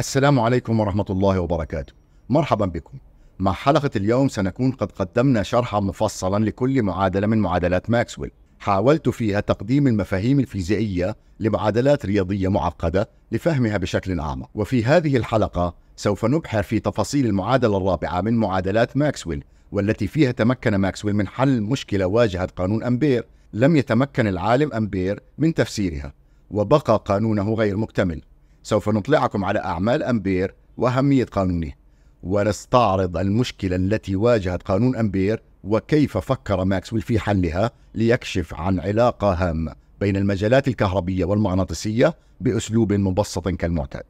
السلام عليكم ورحمة الله وبركاته مرحبا بكم مع حلقة اليوم سنكون قد قدمنا شرحا مفصلا لكل معادلة من معادلات ماكسويل حاولت فيها تقديم المفاهيم الفيزيائية لمعادلات رياضية معقدة لفهمها بشكل أعمق وفي هذه الحلقة سوف نبحر في تفاصيل المعادلة الرابعة من معادلات ماكسويل والتي فيها تمكن ماكسويل من حل مشكلة واجهت قانون أمبير لم يتمكن العالم أمبير من تفسيرها وبقى قانونه غير مكتمل سوف نطلعكم على أعمال أمبير وأهمية قانونه ونستعرض المشكلة التي واجهت قانون أمبير وكيف فكر ماكسويل في حلها ليكشف عن علاقة هامة بين المجالات الكهربية والمغناطيسية بأسلوب مبسط كالمعتاد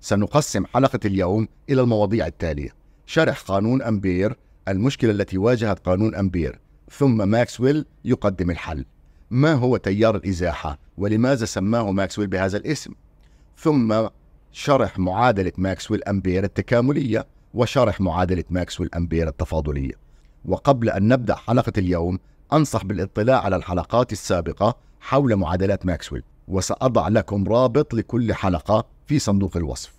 سنقسم حلقة اليوم إلى المواضيع التالية شرح قانون أمبير المشكلة التي واجهت قانون أمبير ثم ماكسويل يقدم الحل ما هو تيار الإزاحة ولماذا سماه ماكسويل بهذا الاسم ثم شرح معادلة ماكسويل أمبير التكاملية وشرح معادلة ماكسويل أمبير التفاضلية وقبل أن نبدأ حلقة اليوم أنصح بالاطلاع على الحلقات السابقة حول معادلات ماكسويل وسأضع لكم رابط لكل حلقة في صندوق الوصف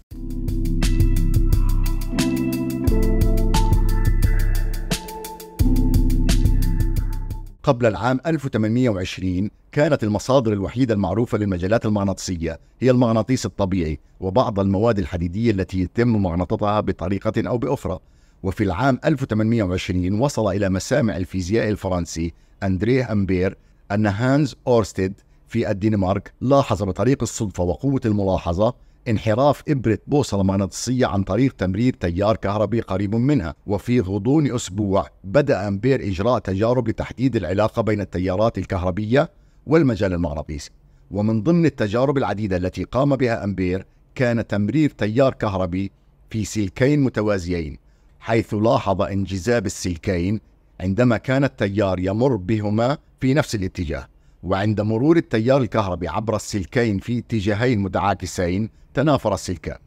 قبل العام 1820 كانت المصادر الوحيدة المعروفة للمجالات المغناطيسية هي المغناطيس الطبيعي وبعض المواد الحديدية التي يتم مغنطتها بطريقة أو بأخرى وفي العام 1820 وصل إلى مسامع الفيزيائي الفرنسي أندريه أمبير أن هانز أورستيد في الدنمارك لاحظ بطريق الصدفة وقوة الملاحظة انحراف إبرة بوصلة مغناطيسية عن طريق تمرير تيار كهربي قريب منها وفي غضون أسبوع بدأ أمبير إجراء تجارب لتحديد العلاقة بين التيارات الكهربية والمجال المغناطيسي ومن ضمن التجارب العديدة التي قام بها أمبير كان تمرير تيار كهربي في سلكين متوازيين حيث لاحظ انجذاب السلكين عندما كان التيار يمر بهما في نفس الاتجاه وعند مرور التيار الكهربي عبر السلكين في اتجاهين متعاكسين تنافر السلكان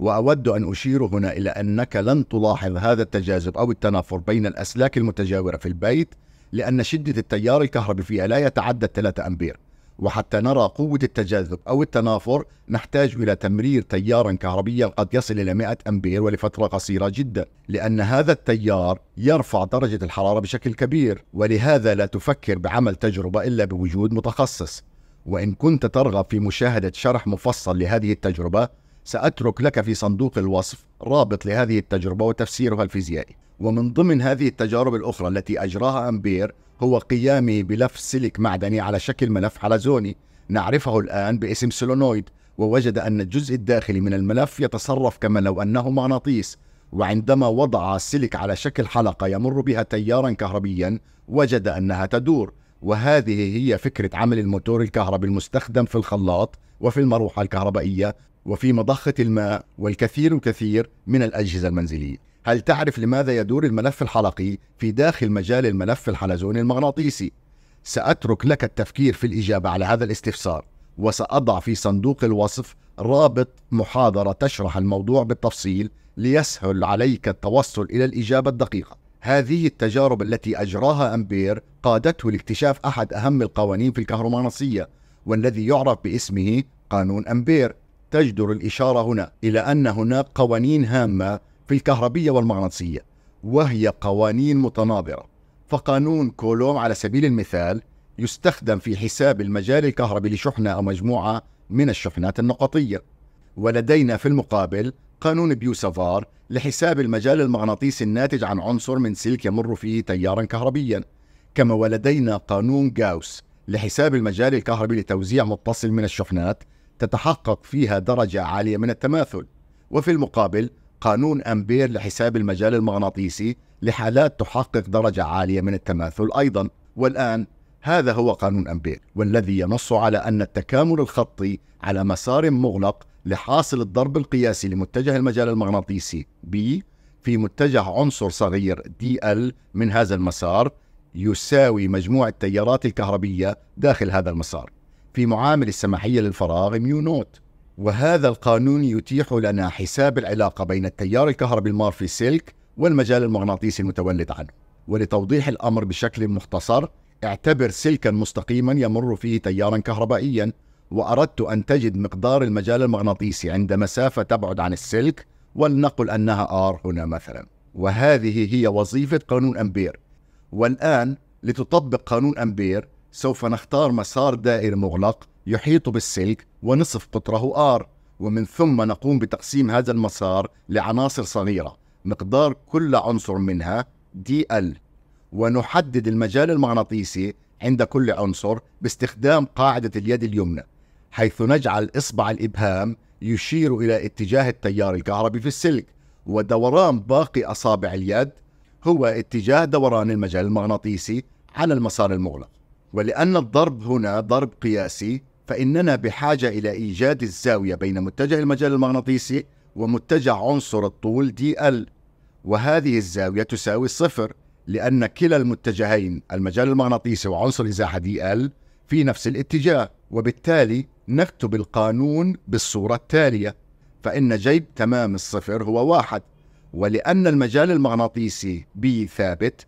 وأود أن أشير هنا إلى أنك لن تلاحظ هذا التجاذب أو التنافر بين الأسلاك المتجاورة في البيت لأن شدة التيار الكهربي فيها لا يتعدى 3 أمبير وحتى نرى قوة التجاذب أو التنافر نحتاج إلى تمرير تيار كهربيا قد يصل إلى 100 أمبير ولفترة قصيرة جدا لأن هذا التيار يرفع درجة الحرارة بشكل كبير ولهذا لا تفكر بعمل تجربة إلا بوجود متخصص وإن كنت ترغب في مشاهدة شرح مفصل لهذه التجربة سأترك لك في صندوق الوصف رابط لهذه التجربة وتفسيرها الفيزيائي ومن ضمن هذه التجارب الأخرى التي أجراها أمبير هو قيامي بلف سلك معدني على شكل ملف حلزوني نعرفه الآن باسم سولونويد ووجد أن الجزء الداخلي من الملف يتصرف كما لو أنه مغناطيس وعندما وضع السلك على شكل حلقة يمر بها تيارا كهربيا وجد أنها تدور وهذه هي فكرة عمل الموتور الكهربي المستخدم في الخلاط وفي المروحة الكهربائية وفي مضخة الماء والكثير الكثير من الأجهزة المنزلية هل تعرف لماذا يدور الملف الحلقي في داخل مجال الملف الحلزوني المغناطيسي؟ سأترك لك التفكير في الإجابة على هذا الاستفسار وسأضع في صندوق الوصف رابط محاضرة تشرح الموضوع بالتفصيل ليسهل عليك التوصل إلى الإجابة الدقيقة هذه التجارب التي أجراها أمبير قادته لاكتشاف أحد أهم القوانين في الكهرومغناطيسية والذي يعرف باسمه قانون أمبير تجدر الإشارة هنا إلى أن هناك قوانين هامة في الكهربية والمغناطيسية وهي قوانين متناظرة فقانون كولوم على سبيل المثال يستخدم في حساب المجال الكهربي لشحنة أو مجموعة من الشحنات النقطية ولدينا في المقابل قانون بيوسافار لحساب المجال المغناطيسي الناتج عن عنصر من سلك يمر فيه تيارا كهربيا كما ولدينا قانون جاوس لحساب المجال الكهربي لتوزيع متصل من الشحنات تتحقق فيها درجة عالية من التماثل وفي المقابل قانون أمبير لحساب المجال المغناطيسي لحالات تحقق درجة عالية من التماثل أيضا والآن هذا هو قانون أمبير والذي ينص على أن التكامل الخطي على مسار مغلق لحاصل الضرب القياسي لمتجه المجال المغناطيسي B في متجه عنصر صغير DL من هذا المسار يساوي مجموع التيارات الكهربية داخل هذا المسار في معامل السماحية للفراغ ميو نوت وهذا القانون يتيح لنا حساب العلاقة بين التيار الكهربي المار في سلك والمجال المغناطيسي المتولد عنه ولتوضيح الأمر بشكل مختصر اعتبر سلكا مستقيما يمر فيه تيارا كهربائيا وأردت أن تجد مقدار المجال المغناطيسي عند مسافة تبعد عن السلك ولنقل أنها R هنا مثلا وهذه هي وظيفة قانون أمبير والآن لتطبق قانون أمبير سوف نختار مسار دائري مغلق يحيط بالسلك ونصف قطره R ومن ثم نقوم بتقسيم هذا المسار لعناصر صغيرة مقدار كل عنصر منها DL ونحدد المجال المغناطيسي عند كل عنصر باستخدام قاعدة اليد اليمنى حيث نجعل إصبع الإبهام يشير إلى اتجاه التيار الكهربي في السلك ودوران باقي أصابع اليد هو اتجاه دوران المجال المغناطيسي على المسار المغلق ولأن الضرب هنا ضرب قياسي فإننا بحاجة إلى إيجاد الزاوية بين متجه المجال المغناطيسي ومتجه عنصر الطول دي ال وهذه الزاوية تساوي صفر لأن كلا المتجهين المجال المغناطيسي وعنصر الإزاحة دي ال في نفس الاتجاه وبالتالي نكتب القانون بالصورة التالية فإن جيب تمام الصفر هو واحد ولأن المجال المغناطيسي بي ثابت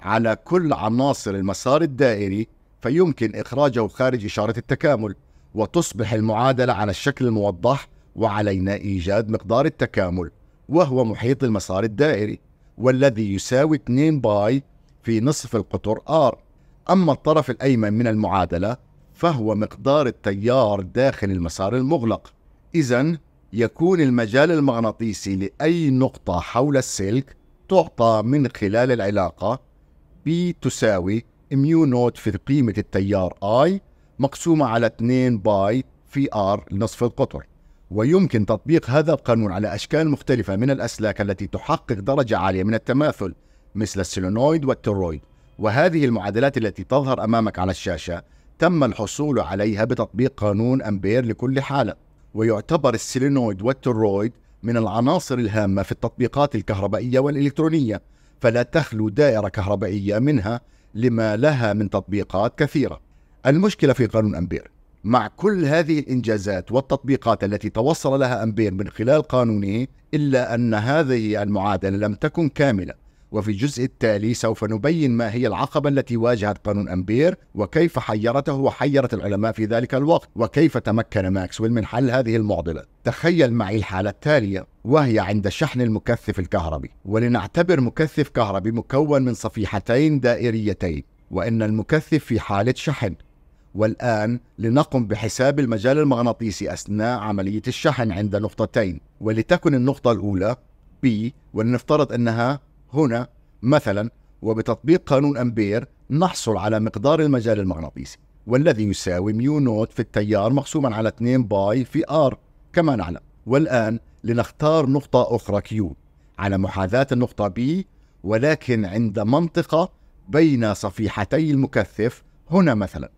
على كل عناصر المسار الدائري فيمكن إخراجه خارج إشارة التكامل وتصبح المعادلة على الشكل الموضح وعلينا إيجاد مقدار التكامل وهو محيط المسار الدائري والذي يساوي 2 باي في نصف القطر R أما الطرف الأيمن من المعادلة فهو مقدار التيار داخل المسار المغلق إذا يكون المجال المغناطيسي لأي نقطة حول السلك تعطى من خلال العلاقة B تساوي ميو نوت في قيمة التيار I مقسومة على 2 باي في R نصف القطر ويمكن تطبيق هذا القانون على أشكال مختلفة من الأسلاك التي تحقق درجة عالية من التماثل مثل السيلونويد والترويد وهذه المعادلات التي تظهر أمامك على الشاشة تم الحصول عليها بتطبيق قانون أمبير لكل حالة ويعتبر السيلينويد والترويد من العناصر الهامة في التطبيقات الكهربائية والإلكترونية فلا تخلو دائرة كهربائية منها لما لها من تطبيقات كثيرة المشكلة في قانون أمبير مع كل هذه الإنجازات والتطبيقات التي توصل لها أمبير من خلال قانونه إلا أن هذه المعادلة لم تكن كاملة وفي الجزء التالي سوف نبين ما هي العقبة التي واجهت قانون أمبير وكيف حيرته وحيرت العلماء في ذلك الوقت وكيف تمكن ماكسويل من حل هذه المعضلة تخيل معي الحالة التالية وهي عند شحن المكثف الكهربي ولنعتبر مكثف كهربي مكون من صفيحتين دائريتين وإن المكثف في حالة شحن والآن لنقم بحساب المجال المغناطيسي أثناء عملية الشحن عند نقطتين ولتكن النقطة الأولى B ولنفترض أنها هنا مثلا وبتطبيق قانون أمبير نحصل على مقدار المجال المغناطيسي والذي يساوي ميو نوت في التيار مقسوما على 2 باي في ار كما نعلم والآن لنختار نقطة أخرى كيو على محاذاة النقطة بي ولكن عند منطقة بين صفيحتي المكثف هنا مثلا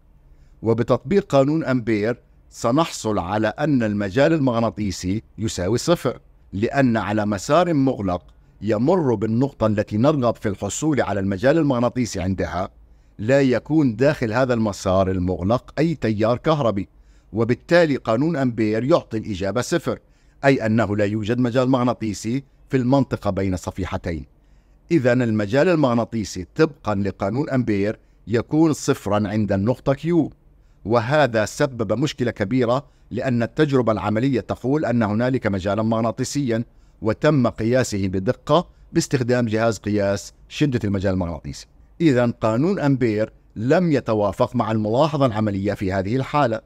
وبتطبيق قانون أمبير سنحصل على أن المجال المغناطيسي يساوي صفر لأن على مسار مغلق يمر بالنقطة التي نرغب في الحصول على المجال المغناطيسي عندها لا يكون داخل هذا المسار المغلق أي تيار كهربي وبالتالي قانون أمبير يعطي الإجابة صفر أي أنه لا يوجد مجال مغناطيسي في المنطقة بين صفيحتين إذا المجال المغناطيسي طبقا لقانون أمبير يكون صفرا عند النقطة Q وهذا سبب مشكلة كبيرة لأن التجربة العملية تقول أن هنالك مجالا مغناطيسيا وتم قياسه بدقة باستخدام جهاز قياس شدة المجال المغناطيسي إذا قانون أمبير لم يتوافق مع الملاحظة العملية في هذه الحالة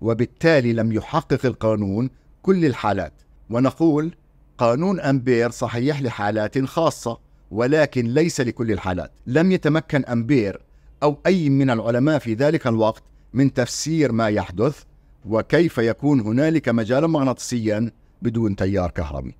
وبالتالي لم يحقق القانون كل الحالات ونقول قانون أمبير صحيح لحالات خاصة ولكن ليس لكل الحالات لم يتمكن أمبير أو أي من العلماء في ذلك الوقت من تفسير ما يحدث وكيف يكون هنالك مجالا مغناطيسيا بدون تيار كهربي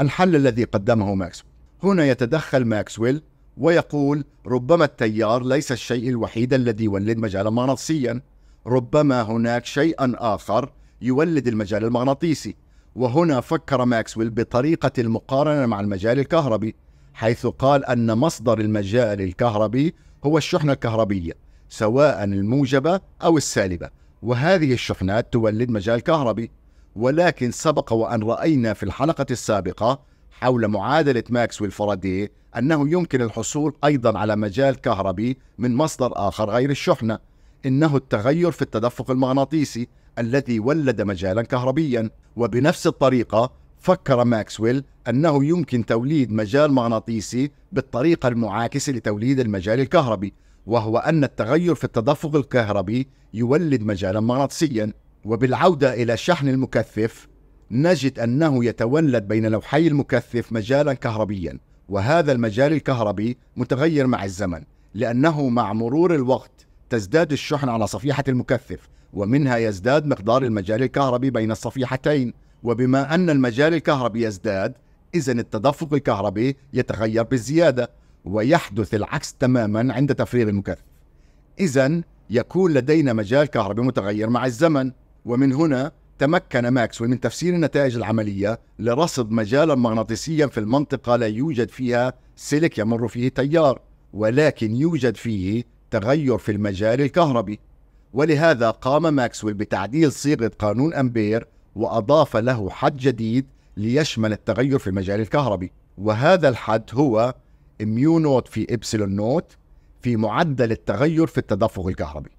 الحل الذي قدمه ماكسويل هنا يتدخل ماكسويل ويقول ربما التيار ليس الشيء الوحيد الذي يولد مجالا مغناطيسيا ربما هناك شيء آخر يولد المجال المغناطيسي وهنا فكر ماكسويل بطريقة المقارنة مع المجال الكهربي حيث قال أن مصدر المجال الكهربي هو الشحنة الكهربية سواء الموجبة أو السالبة وهذه الشحنات تولد مجال كهربي ولكن سبق وأن رأينا في الحلقة السابقة حول معادلة ماكسويل فرادي أنه يمكن الحصول أيضا على مجال كهربي من مصدر آخر غير الشحنة إنه التغير في التدفق المغناطيسي الذي ولد مجالا كهربيا وبنفس الطريقة فكر ماكسويل أنه يمكن توليد مجال مغناطيسي بالطريقة المعاكسة لتوليد المجال الكهربي وهو أن التغير في التدفق الكهربي يولد مجالا مغناطيسيا وبالعودة إلى الشحن المكثف نجد أنه يتولد بين لوحي المكثف مجالا كهربيا وهذا المجال الكهربي متغير مع الزمن لأنه مع مرور الوقت تزداد الشحن على صفيحة المكثف ومنها يزداد مقدار المجال الكهربي بين الصفيحتين وبما أن المجال الكهربي يزداد إذا التدفق الكهربي يتغير بالزيادة ويحدث العكس تماما عند تفريغ المكثف إذا يكون لدينا مجال كهربي متغير مع الزمن ومن هنا تمكن ماكسويل من تفسير النتائج العملية لرصد مجالا مغناطيسيا في المنطقة لا يوجد فيها سلك يمر فيه تيار ولكن يوجد فيه تغير في المجال الكهربي ولهذا قام ماكسويل بتعديل صيغة قانون أمبير وأضاف له حد جديد ليشمل التغير في المجال الكهربي وهذا الحد هو ميو نوت في إبسلون نوت في معدل التغير في التدفق الكهربي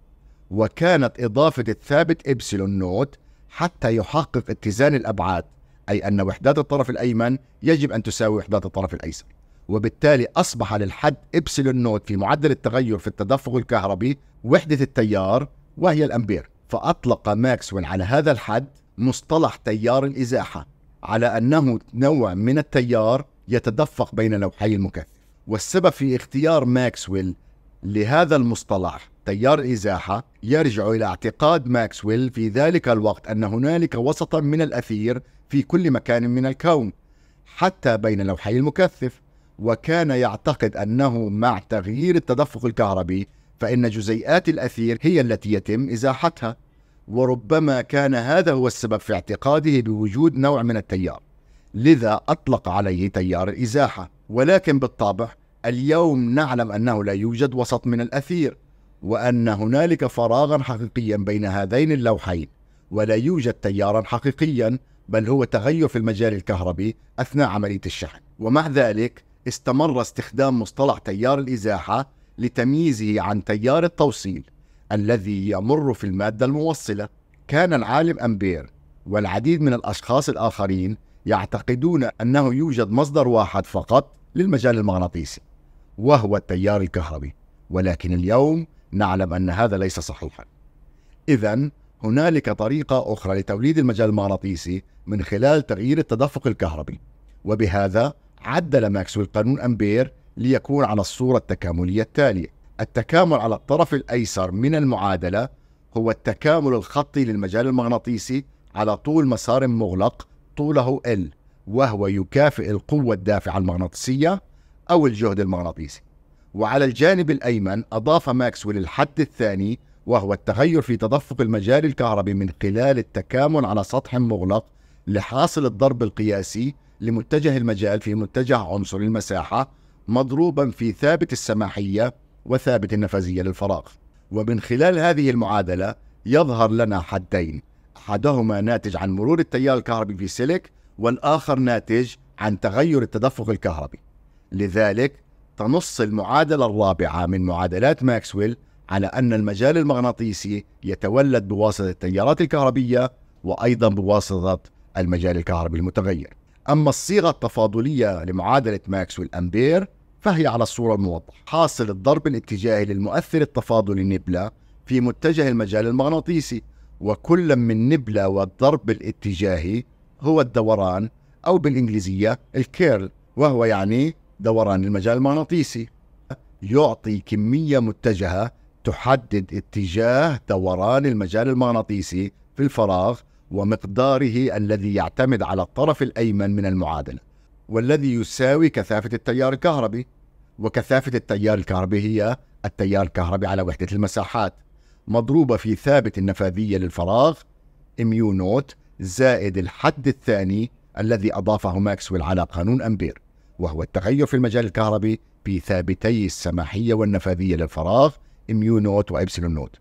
وكانت إضافة الثابت إبسلون نوت حتى يحقق اتزان الأبعاد أي أن وحدات الطرف الأيمن يجب أن تساوي وحدات الطرف الأيسر وبالتالي أصبح للحد إبسلون نوت في معدل التغير في التدفق الكهربي وحدة التيار وهي الأمبير فأطلق ماكسويل على هذا الحد مصطلح تيار الإزاحة على أنه نوع من التيار يتدفق بين لوحي المكثف والسبب في اختيار ماكسويل لهذا المصطلح تيار الإزاحة يرجع إلى اعتقاد ماكسويل في ذلك الوقت أن هنالك وسطا من الأثير في كل مكان من الكون حتى بين لوحي المكثف وكان يعتقد أنه مع تغيير التدفق الكهربي فإن جزيئات الأثير هي التي يتم إزاحتها وربما كان هذا هو السبب في اعتقاده بوجود نوع من التيار لذا أطلق عليه تيار الإزاحة ولكن بالطبع اليوم نعلم أنه لا يوجد وسط من الأثير وأن هنالك فراغا حقيقيا بين هذين اللوحين ولا يوجد تيارا حقيقيا بل هو تغير في المجال الكهربي أثناء عملية الشحن ومع ذلك استمر استخدام مصطلح تيار الإزاحة لتمييزه عن تيار التوصيل الذي يمر في المادة الموصلة كان العالم أمبير والعديد من الأشخاص الآخرين يعتقدون أنه يوجد مصدر واحد فقط للمجال المغناطيسي وهو التيار الكهربي ولكن اليوم نعلم أن هذا ليس صحيحا إذا هنالك طريقة أخرى لتوليد المجال المغناطيسي من خلال تغيير التدفق الكهربي وبهذا عدل ماكسويل قانون أمبير ليكون على الصورة التكاملية التالية التكامل على الطرف الأيسر من المعادلة هو التكامل الخطي للمجال المغناطيسي على طول مسار مغلق طوله L وهو يكافئ القوة الدافعة المغناطيسية أو الجهد المغناطيسي وعلى الجانب الأيمن أضاف ماكسويل الحد الثاني وهو التغير في تدفق المجال الكهربي من خلال التكامل على سطح مغلق لحاصل الضرب القياسي لمتجه المجال في متجه عنصر المساحة مضروبا في ثابت السماحية وثابت النفذية للفراغ ومن خلال هذه المعادلة يظهر لنا حدين أحدهما ناتج عن مرور التيار الكهربي في سلك والآخر ناتج عن تغير التدفق الكهربي لذلك تنص المعادلة الرابعة من معادلات ماكسويل على أن المجال المغناطيسي يتولد بواسطة التيارات الكهربية وأيضا بواسطة المجال الكهربي المتغير أما الصيغة التفاضلية لمعادلة ماكسويل أمبير فهي على الصورة الموضحة حاصل الضرب الاتجاهي للمؤثر التفاضلي نبلة في متجه المجال المغناطيسي وكل من نبلة والضرب الاتجاهي هو الدوران أو بالإنجليزية الكيرل وهو يعني دوران المجال المغناطيسي يعطي كمية متجهة تحدد اتجاه دوران المجال المغناطيسي في الفراغ ومقداره الذي يعتمد على الطرف الأيمن من المعادلة والذي يساوي كثافة التيار الكهربي وكثافة التيار الكهربي هي التيار الكهربي على وحدة المساحات مضروبة في ثابت النفاذية للفراغ ميو نوت زائد الحد الثاني الذي أضافه ماكسويل على قانون أمبير وهو التغير في المجال الكهربي بثابتي السماحية والنفاذية للفراغ ميو نوت وإبسلون نوت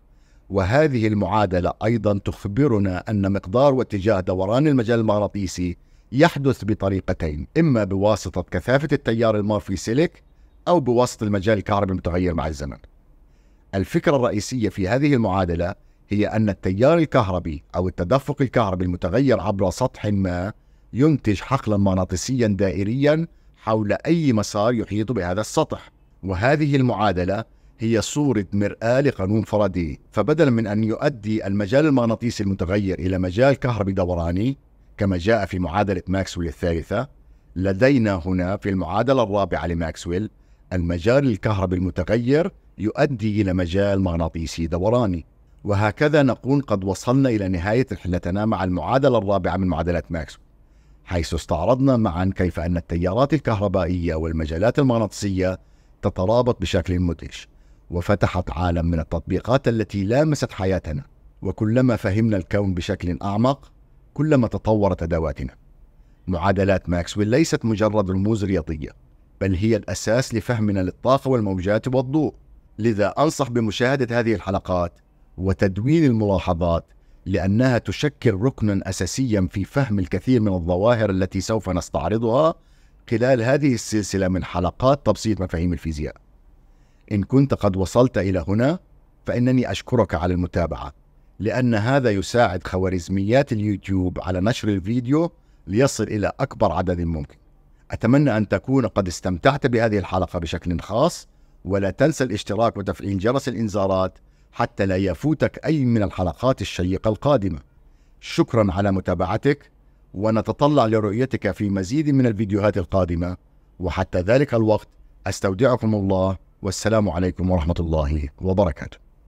وهذه المعادلة أيضا تخبرنا أن مقدار واتجاه دوران المجال المغناطيسي يحدث بطريقتين إما بواسطة كثافة التيار المورفي سيليك أو بواسطة المجال الكهربي المتغير مع الزمن الفكرة الرئيسية في هذه المعادلة هي أن التيار الكهربي أو التدفق الكهربي المتغير عبر سطح ما ينتج حقلا مغناطيسيا دائريا حول أي مسار يحيط بهذا السطح وهذه المعادلة هي صورة مرآة لقانون فرادي فبدلا من أن يؤدي المجال المغناطيسي المتغير إلى مجال كهربي دوراني كما جاء في معادلة ماكسويل الثالثة لدينا هنا في المعادلة الرابعة لماكسويل المجال الكهربي المتغير يؤدي إلى مجال مغناطيسي دوراني وهكذا نكون قد وصلنا إلى نهاية رحلتنا مع المعادلة الرابعة من معادلات ماكسويل حيث استعرضنا معا كيف أن التيارات الكهربائية والمجالات المغناطيسية تترابط بشكل مدهش وفتحت عالم من التطبيقات التي لامست حياتنا وكلما فهمنا الكون بشكل أعمق كلما تطورت أدواتنا معادلات ماكسويل ليست مجرد رموز رياضية بل هي الأساس لفهمنا للطاقة والموجات والضوء لذا أنصح بمشاهدة هذه الحلقات وتدوين الملاحظات لأنها تشكل ركنا أساسيا في فهم الكثير من الظواهر التي سوف نستعرضها خلال هذه السلسلة من حلقات تبسيط مفاهيم الفيزياء. إن كنت قد وصلت إلى هنا فإنني أشكرك على المتابعة، لأن هذا يساعد خوارزميات اليوتيوب على نشر الفيديو ليصل إلى أكبر عدد ممكن. أتمنى أن تكون قد استمتعت بهذه الحلقة بشكل خاص، ولا تنسى الاشتراك وتفعيل جرس الإنذارات حتى لا يفوتك أي من الحلقات الشيقة القادمة شكرا على متابعتك ونتطلع لرؤيتك في مزيد من الفيديوهات القادمة وحتى ذلك الوقت أستودعكم الله والسلام عليكم ورحمة الله وبركاته